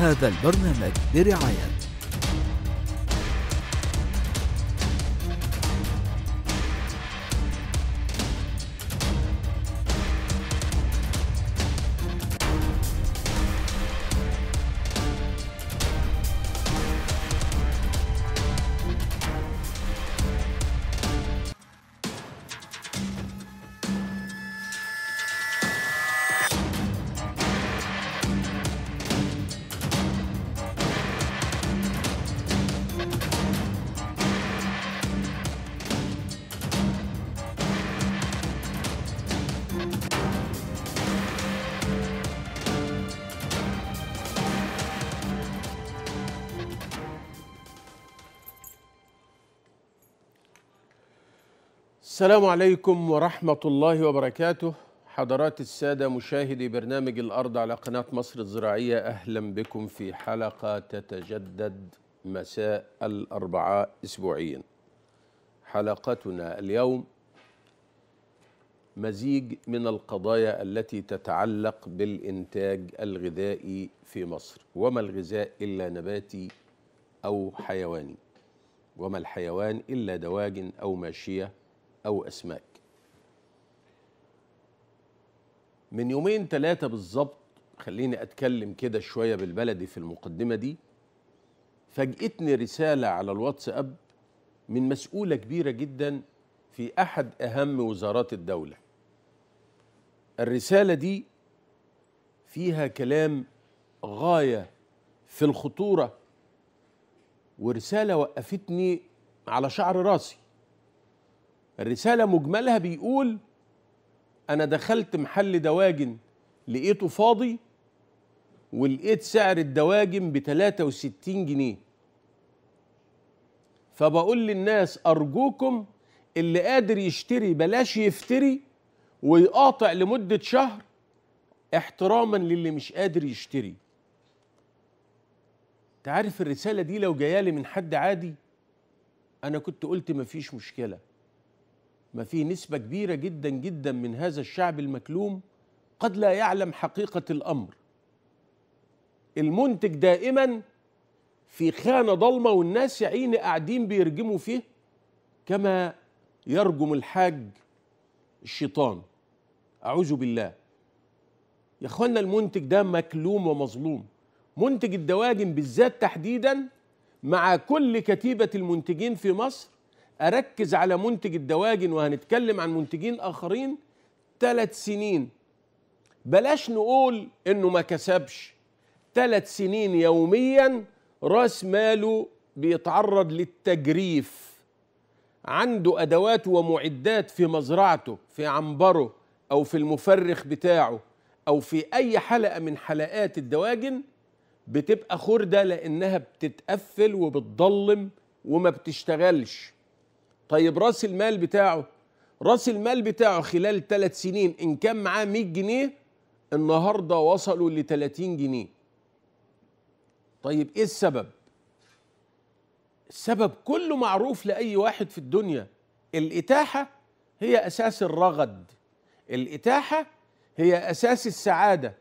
هذا البرنامج برعاية السلام عليكم ورحمة الله وبركاته حضرات السادة مشاهدي برنامج الأرض على قناة مصر الزراعية أهلا بكم في حلقة تتجدد مساء الأربعاء أسبوعيا حلقتنا اليوم مزيج من القضايا التي تتعلق بالإنتاج الغذائي في مصر وما الغذاء إلا نباتي أو حيواني وما الحيوان إلا دواجن أو ماشية أو أسماك من يومين ثلاثة بالظبط خليني أتكلم كده شوية بالبلدي في المقدمة دي فاجئتني رسالة على الواتساب من مسؤولة كبيرة جدا في أحد أهم وزارات الدولة الرسالة دي فيها كلام غاية في الخطورة ورسالة وقفتني على شعر راسي الرسالة مجملها بيقول أنا دخلت محل دواجن لقيته فاضي ولقيت سعر الدواجن ب 63 جنيه فبقول للناس أرجوكم اللي قادر يشتري بلاش يفتري ويقاطع لمدة شهر احتراما للي مش قادر يشتري تعرف الرسالة دي لو جايالي من حد عادي أنا كنت قلت مفيش مشكلة ما في نسبة كبيرة جدا جدا من هذا الشعب المكلوم قد لا يعلم حقيقة الأمر المنتج دائما في خانة ضلمة والناس يا عيني قاعدين بيرجموا فيه كما يرجم الحاج الشيطان أعوذ بالله يا اخوانا المنتج ده مكلوم ومظلوم منتج الدواجن بالذات تحديدا مع كل كتيبة المنتجين في مصر اركز على منتج الدواجن وهنتكلم عن منتجين اخرين ثلاث سنين بلاش نقول انه ما كسبش ثلاث سنين يوميا راس ماله بيتعرض للتجريف عنده ادوات ومعدات في مزرعته في عنبره او في المفرخ بتاعه او في اي حلقه من حلقات الدواجن بتبقى خرده لانها بتتقفل وبتضلم وما بتشتغلش طيب راس المال بتاعه راس المال بتاعه خلال ثلاث سنين ان كان معاه 100 جنيه النهارده وصلوا ل 30 جنيه طيب ايه السبب السبب كله معروف لاي واحد في الدنيا الاتاحه هي اساس الرغد الاتاحه هي اساس السعاده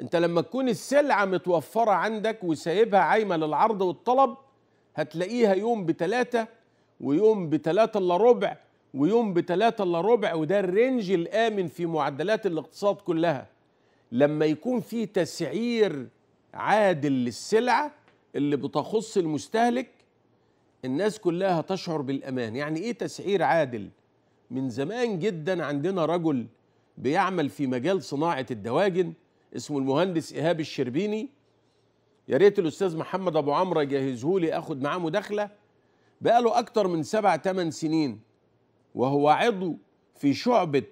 انت لما تكون السلعه متوفره عندك وسايبها عايمه للعرض والطلب هتلاقيها يوم بتلاتة ويقوم بتلاتة الا ربع ويقوم بتلاتة الا ربع وده الرينج الامن في معدلات الاقتصاد كلها لما يكون في تسعير عادل للسلعه اللي بتخص المستهلك الناس كلها تشعر بالامان يعني ايه تسعير عادل من زمان جدا عندنا رجل بيعمل في مجال صناعه الدواجن اسمه المهندس ايهاب الشربيني يا ريت الاستاذ محمد ابو عمرو يجهزه لي اخد معاه مداخله بقاله أكتر من سبع تمن سنين وهو عضو في شعبة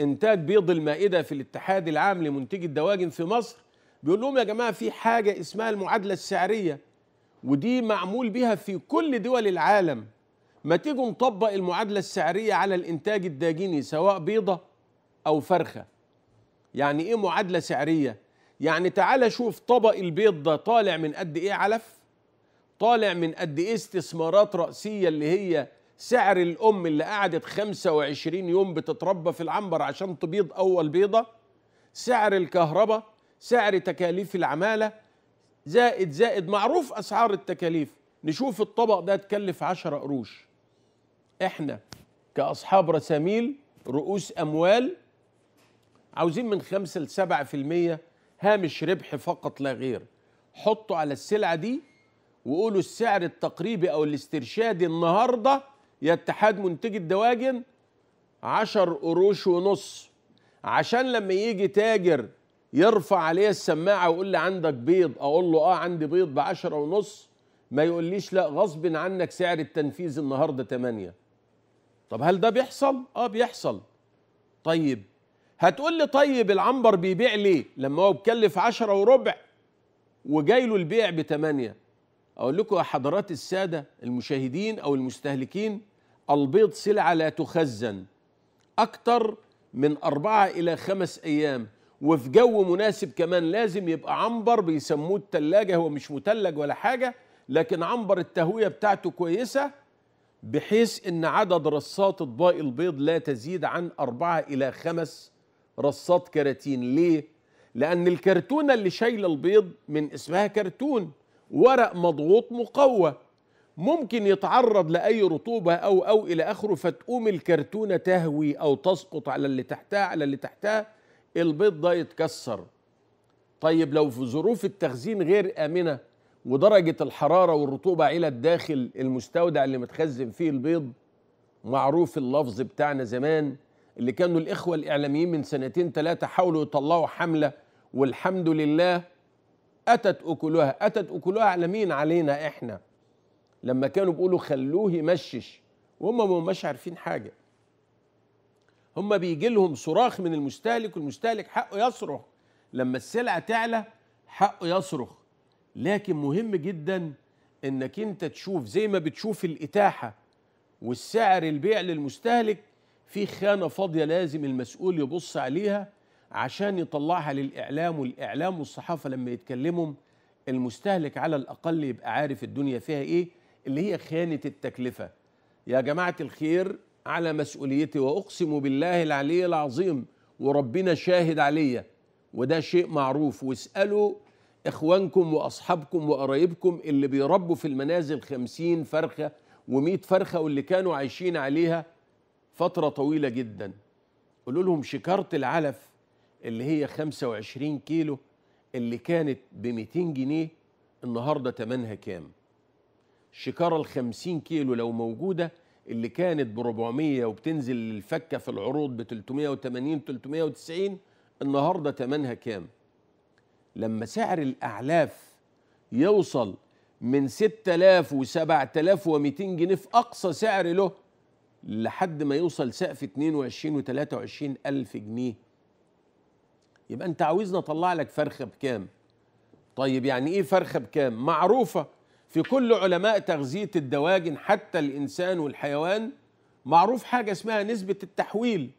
إنتاج بيض المائدة في الاتحاد العام لمنتجي الدواجن في مصر بيقول لهم يا جماعة في حاجة اسمها المعادلة السعرية ودي معمول بها في كل دول العالم ما تيجوا نطبق المعادلة السعرية على الإنتاج الداجيني سواء بيضة أو فرخة يعني إيه معادلة سعرية؟ يعني تعال شوف طبق البيض ده طالع من قد إيه علف طالع من قد ايه استثمارات راسيه اللي هي سعر الام اللي قعدت 25 يوم بتتربى في العنبر عشان تبيض اول بيضه سعر الكهرباء سعر تكاليف العماله زائد زائد معروف اسعار التكاليف نشوف الطبق ده اتكلف 10 قروش احنا كاصحاب رساميل رؤوس اموال عاوزين من 5 ل 7% هامش ربح فقط لا غير حطوا على السلعه دي وقولوا السعر التقريبي او الاسترشادي النهارده يا اتحاد منتجي الدواجن 10 قروش ونص عشان لما يجي تاجر يرفع عليا السماعه ويقول لي عندك بيض اقول له اه عندي بيض ب 10 ونص ما يقوليش لا غصب عنك سعر التنفيذ النهارده 8 طب هل ده بيحصل اه بيحصل طيب هتقول لي طيب العنبر بيبيع ليه لما هو بكلف 10 وربع وجاي له البيع ب 8 أقول لكم يا حضرات السادة المشاهدين أو المستهلكين البيض سلعة لا تخزن أكتر من أربعة إلى خمس أيام وفي جو مناسب كمان لازم يبقى عنبر بيسموه التلاجة هو مش متلج ولا حاجة لكن عنبر التهوية بتاعته كويسة بحيث أن عدد رصات أطباق البيض لا تزيد عن أربعة إلى خمس رصات كراتين ليه؟ لأن الكرتونة اللي شايلة البيض من اسمها كرتون ورق مضغوط مقوى ممكن يتعرض لأي رطوبة أو أو إلى آخره فتقوم الكرتونة تهوي أو تسقط على اللي تحتها على اللي تحتها البيض ده يتكسر طيب لو في ظروف التخزين غير آمنة ودرجة الحرارة والرطوبة على الداخل المستودع اللي متخزن فيه البيض معروف اللفظ بتاعنا زمان اللي كانوا الإخوة الإعلاميين من سنتين ثلاثة حاولوا يطلعوا حملة والحمد لله أتت أكلها أتت أكلها على مين علينا إحنا لما كانوا بيقولوا خلوه يمشش وهم ما مش عارفين حاجة هم بيجي لهم صراخ من المستهلك والمستهلك حقه يصرخ لما السلعة تعلى حقه يصرخ لكن مهم جدا انك انت تشوف زي ما بتشوف الاتاحة والسعر البيع للمستهلك في خانة فاضية لازم المسؤول يبص عليها عشان يطلعها للإعلام والإعلام والصحافة لما يتكلموا المستهلك على الأقل يبقى عارف الدنيا فيها إيه اللي هي خيانة التكلفة يا جماعة الخير على مسؤوليتي وأقسم بالله العلي العظيم وربنا شاهد عليا وده شيء معروف واسألوا إخوانكم وأصحابكم وقرايبكم اللي بيربوا في المنازل خمسين فرخة ومئة فرخة واللي كانوا عايشين عليها فترة طويلة جدا قولوا لهم شكارة العلف اللي هي 25 كيلو اللي كانت ب 200 جنيه النهارده تمنها كام شكاره ال 50 كيلو لو موجوده اللي كانت ب 400 وبتنزل للفكه في العروض ب 380 390 النهارده تمنها كام لما سعر الاعلاف يوصل من 6000 و7200 جنيه في اقصى سعر له لحد ما يوصل سقف 22 و23 الف جنيه يبقى انت عاوزني اطلع لك فرخه بكام طيب يعني ايه فرخه بكام معروفه في كل علماء تغذيه الدواجن حتى الانسان والحيوان معروف حاجه اسمها نسبه التحويل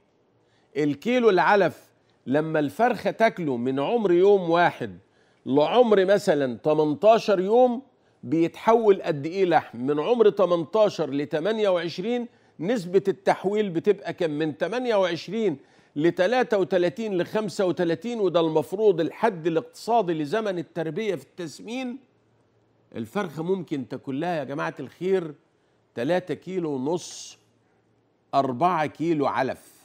الكيلو العلف لما الفرخه تاكله من عمر يوم واحد لعمر مثلا 18 يوم بيتحول قد ايه لحم من عمر 18 ل 28 نسبه التحويل بتبقى كم من 28 ل 33 ل 35 وده المفروض الحد الاقتصادي لزمن التربية في التسمين الفرخة ممكن تاكلها يا جماعة الخير 3 كيلو ونص 4 كيلو علف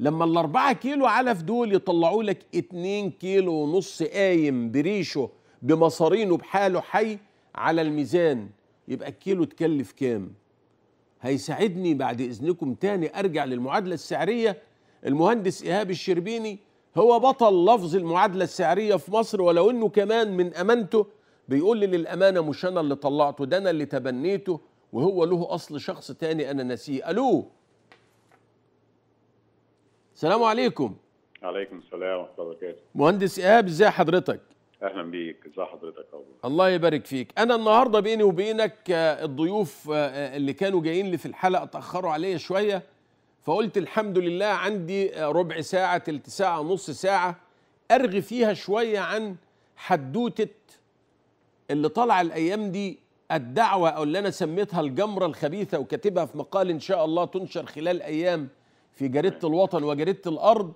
لما ال 4 كيلو علف دول يطلعوا لك 2 كيلو ونص قايم بريشه بمصارينه بحاله حي على الميزان يبقى الكيلو تكلف كام هيساعدني بعد إذنكم تاني أرجع للمعادلة السعرية المهندس إيهاب الشربيني هو بطل لفظ المعادلة السعرية في مصر ولو أنه كمان من أمانته بيقول لي للأمانة مش أنا اللي طلعته ده أنا اللي تبنيته وهو له أصل شخص تاني أنا ناسيه ألو السلام عليكم عليكم السلام ورحمة الله وبركاته مهندس إيهاب إزاي حضرتك؟ اهلا بيك ازي حضرتك أبو. الله يبارك فيك انا النهارده بيني وبينك آه، الضيوف آه، آه، اللي كانوا جايين لي في الحلقه اتاخروا عليا شويه فقلت الحمد لله عندي ربع ساعة تلت ساعة نص ساعة أرغي فيها شوية عن حدوتة اللي طالعة الأيام دي الدعوة أو اللي أنا سميتها الجمرة الخبيثة وكاتبها في مقال إن شاء الله تنشر خلال أيام في جريدة الوطن وجريدة الأرض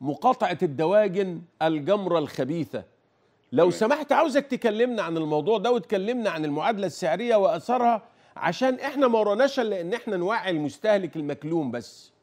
مقاطعة الدواجن الجمرة الخبيثة لو سمحت عاوزك تكلمنا عن الموضوع ده وتكلمنا عن المعادلة السعرية وأثرها عشان احنا ما وراناش الا ان احنا نوعي المستهلك المكلوم بس